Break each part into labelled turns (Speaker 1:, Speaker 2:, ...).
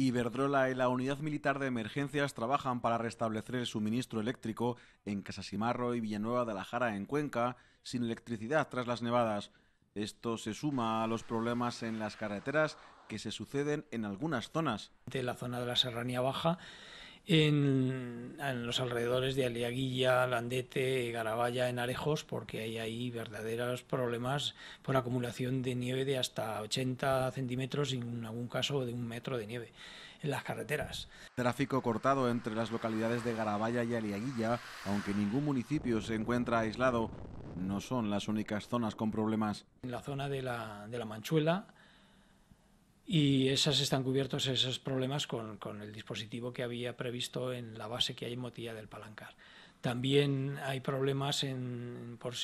Speaker 1: Iberdrola y la Unidad Militar de Emergencias trabajan para restablecer el suministro eléctrico en Casasimarro y Villanueva de la Jara, en Cuenca, sin electricidad tras las nevadas. Esto se suma a los problemas en las carreteras que se suceden en
Speaker 2: algunas zonas. De la zona de la Serranía Baja en, los alrededores de Aliaguilla, Landete, Garabaya, en Arejos, porque hay ahí verdaderos problemas por acumulación de nieve de hasta 80 centímetros y en algún caso de un metro de nieve en las carreteras.
Speaker 1: Tráfico cortado entre las localidades de Garabaya y Aliaguilla, aunque ningún municipio se encuentra aislado, no son las únicas zonas con problemas.
Speaker 2: En la zona de la, de la Manchuela, y esas están cubiertos esos problemas con, con, el dispositivo que había previsto en la base que hay en Motilla del Palancar. También hay problemas en, por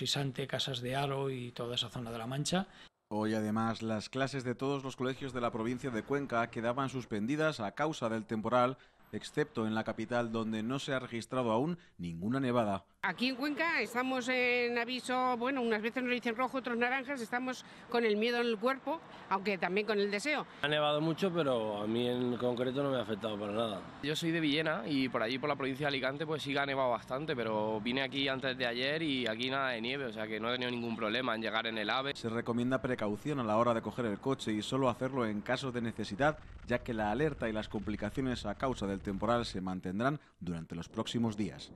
Speaker 2: Casas de Aro y toda esa zona de La Mancha.
Speaker 1: Hoy además las clases de todos los colegios de la provincia de Cuenca quedaban suspendidas a causa del temporal excepto en la capital donde no se ha registrado aún ninguna nevada.
Speaker 3: Aquí en Cuenca estamos en aviso, bueno, unas veces nos dicen rojo, otros naranjas, estamos con el miedo en el cuerpo, aunque también con el deseo. Ha nevado mucho, pero a mí en concreto no me ha afectado para nada. Yo soy de Villena y por allí, por la provincia de Alicante, pues sí que ha nevado bastante, pero vine aquí antes de ayer y aquí nada de nieve, o sea que no he tenido ningún problema en llegar en el AVE. Se
Speaker 1: recomienda precaución a la hora de coger el coche y solo hacerlo en casos de necesidad, ya que la alerta y las complicaciones a causa del temporal se mantendrán durante los próximos días.